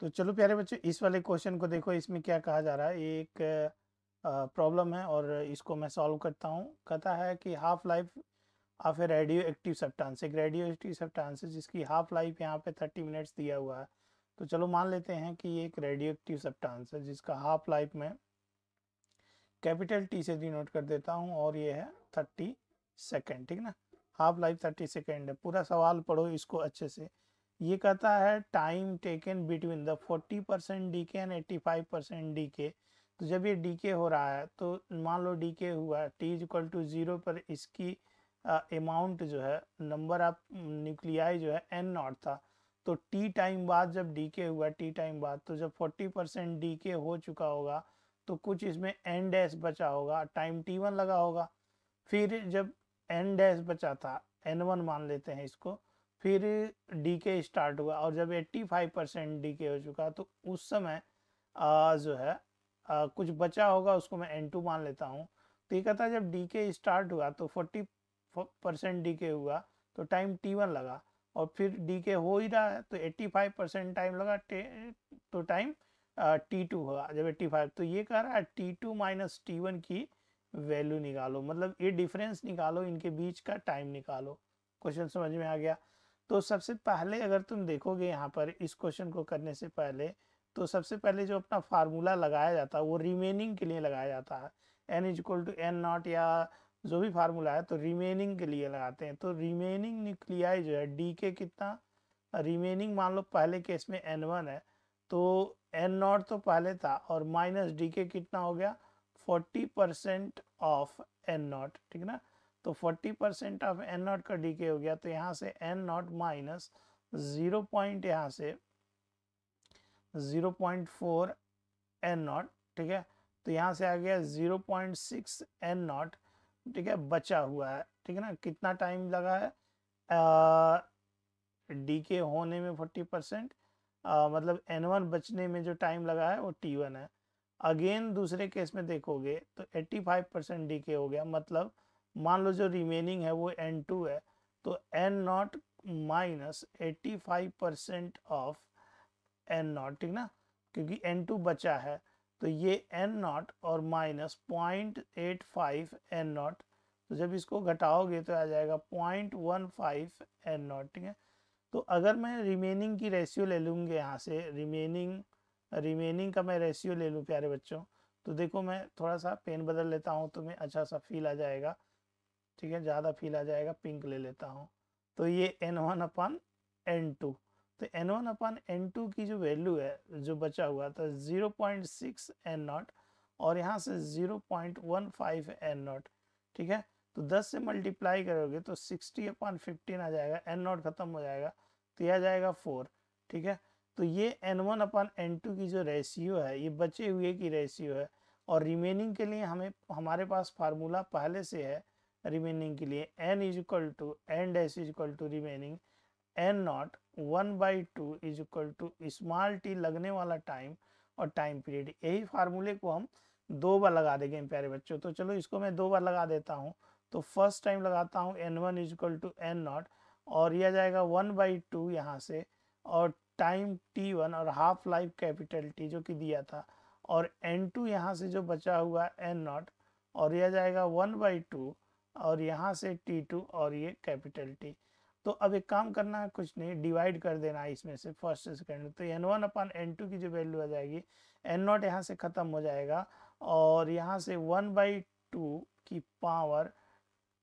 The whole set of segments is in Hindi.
तो चलो प्यारे बच्चों इस वाले क्वेश्चन को देखो इसमें क्या कहा जा रहा है एक प्रॉब्लम है और इसको मैं सॉल्व करता हूँ कहता है कि half life of a radio active substance एक रेडियो एक्टिव सब्टांस है जिसकी हाफ लाइफ यहाँ पे थर्टी मिनट्स दिया हुआ है तो चलो मान लेते हैं कि ये एक रेडियो एक्टिव सब्टांस है जिसका हाफ लाइफ में कैपिटल टी से डिनोट कर देता हूँ और ये है थर्टी सेकेंड ठीक ना हाफ लाइफ थर्टी सेकेंड है पूरा सवाल पढ़ो इसको अच्छे से ये कहता है time taken between the 40 percent decay and eighty five percent decay तो जब ये डी के हो रहा है तो मान लो डी के हुआ टी इक्वल टू ज़ीरो पर इसकी अमाउंट जो है नंबर ऑफ न्यूक्लियाई जो है एन नॉट था तो टी टाइम बाद जब डी के हुआ टी टाइम बाद तो जब फोर्टी परसेंट डी के हो चुका होगा तो कुछ इसमें एन डैश बचा होगा टाइम टी वन लगा होगा फिर जब एन डैश बचा था एन वन मान लेते हैं इसको फिर डीके स्टार्ट हुआ और जब 85 परसेंट डी हो चुका तो उस समय आ, जो है आ, कुछ बचा होगा उसको मैं एन टू मान लेता हूँ तो ये कहता जब डी स्टार्ट हुआ तो 40 परसेंट डी हुआ तो टाइम टी वन लगा और फिर डी हो ही रहा है तो 85 परसेंट टाइम लगा तो टाइम टी टू होगा जब 85 तो ये कह रहा है T two minus T one की वैल्यू निकालो मतलब ये डिफरेंस निकालो इनके बीच का टाइम निकालो क्वेश्चन समझ में आ गया तो सबसे पहले अगर तुम देखोगे यहाँ पर इस क्वेश्चन को करने से पहले तो सबसे पहले जो अपना फार्मूला लगाया जाता है वो रिमेनिंग के लिए लगाया जाता है N is equal to N naught या जो भी फार्मूला है तो रिमेनिंग के लिए लगाते हैं तो रिमेनिंग न्यूक्लियाई जो है डी के कितना रिमेनिंग मान लो पहले केस में एन वन है तो एन नॉट तो पहले था और माइनस डी के कितना हो गया forty percent of N naught ठीक है ना तो 40 परसेंट ऑफ एन नॉट का डीके हो गया तो यहाँ से N naught minus zero point यहाँ से zero point four N naught ठीक है तो यहाँ से आ गया zero point six N naught ठीक है बचा हुआ है ठीक है ना कितना टाइम लगा है डी के होने में फोर्टी परसेंट मतलब एन वन बचने में जो टाइम लगा है वो टी वन है अगेन दूसरे केस में देखोगे तो एट्टी फाइव परसेंट डी के हो गया मतलब मान लो जो रिमेनिंग है वो एन टू है तो N naught minus eighty five percent of N naught ठीक ना क्योंकि एन टू बचा है तो ये एन नॉट और minus point eight five N naught तो जब इसको घटाओगे तो आ जाएगा point one five N naught ठीक है तो अगर मैं रिमेनिंग की रेशियो ले लूँगी यहाँ से रिमेनिंग रिमेनिंग का मैं रेशियो ले लूँ प्यारे बच्चों तो देखो मैं थोड़ा सा पेन बदल लेता हूँ तो मैं अच्छा सा फील आ जाएगा ठीक है ज़्यादा फील आ जाएगा पिंक ले लेता हूँ तो ये N one upon N two तो N one upon N two की जो वैल्यू है जो बचा हुआ था zero point six N naught और यहाँ से zero point one five N naught ठीक है तो दस से मल्टीप्लाई करोगे तो सिक्सटी अपान फिफ्टीन आ जाएगा एन नॉट ख़त्म हो जाएगा तो यह आ जाएगा फोर ठीक है तो ये N one upon N two की जो रेशियो है ये बचे हुए की रेशियो है और रिमेनिंग के लिए हमें हमारे पास फार्मूला पहले से है रिमेनिंग के लिए N is equal to N dash is equal to remaining N naught one by two is equal to small T लगने वाला टाइम और टाइम पीरियड यही फार्मूले को हम दो बार लगा देंगे प्यारे बच्चों तो चलो इसको मैं दो बार लगा देता हूँ तो फर्स्ट टाइम लगाता हूँ N one is equal to N naught और यह जाएगा वन बाई टू यहाँ से और टाइम टी वन और हाफ लाइफ कैपिटल टी जो कि दिया था और एन टू यहाँ से जो बचा हुआ एन नॉट और यह जाएगा वन बाई टू और यहाँ से टी टू और ये कैपिटल टी तो अब एक काम करना है कुछ नहीं डिवाइड कर देना है इसमें से फर्स्ट से सेकेंड तो N one upon N two की जो वैल्यू आ जाएगी एन नॉट यहाँ से ख़त्म हो जाएगा और यहाँ से वन बाई टू की power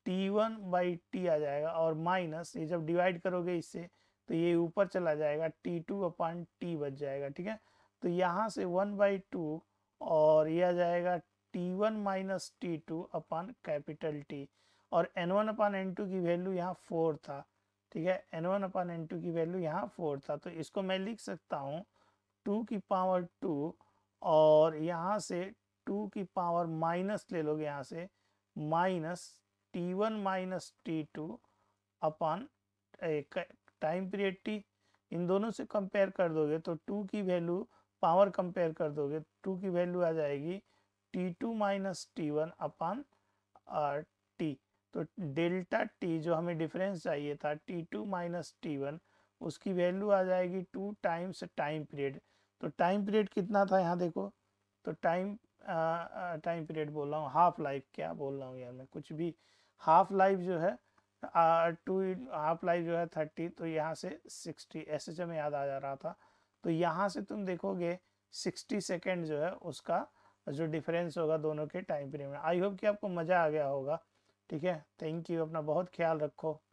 T one by T आ जाएगा और माइनस ये जब डिवाइड करोगे इससे तो ये ऊपर चला जाएगा टी टू अपॉन टी बच जाएगा ठीक है तो यहाँ से वन बाई टू और ये आ जाएगा T one minus T two upon capital T और N one upon N two की वैल्यू यहाँ फोर था ठीक है N one upon N two की वैल्यू यहाँ फोर था तो इसको मैं लिख सकता हूँ टू की पावर टू और यहाँ से टू की पावर माइनस ले लोगे यहाँ से minus T one minus T two upon time period T इन दोनों से कंपेयर कर दोगे तो टू की वैल्यू पावर कंपेयर कर दोगे टू की वैल्यू आ जाएगी T two minus T one upon T तो डेल्टा टी जो हमें डिफरेंस चाहिए था T two minus T one उसकी वैल्यू आ जाएगी टू टाइम्स टाइम पीरियड तो टाइम पीरियड कितना था यहाँ देखो तो टाइम टाइम पीरियड बोल रहा हूँ हाफ लाइफ क्या बोल रहा हूँ यार मैं कुछ भी हाफ लाइफ जो है टू हाफ लाइफ जो है थर्टी तो यहाँ से सिक्सटी एस एच में याद आ जा रहा था तो यहाँ से तुम देखोगे सिक्सटी सेकेंड जो है उसका जो डिफरेंस होगा दोनों के टाइम पीरियड में आई होप कि आपको मज़ा आ गया होगा ठीक है थैंक यू अपना बहुत ख्याल रखो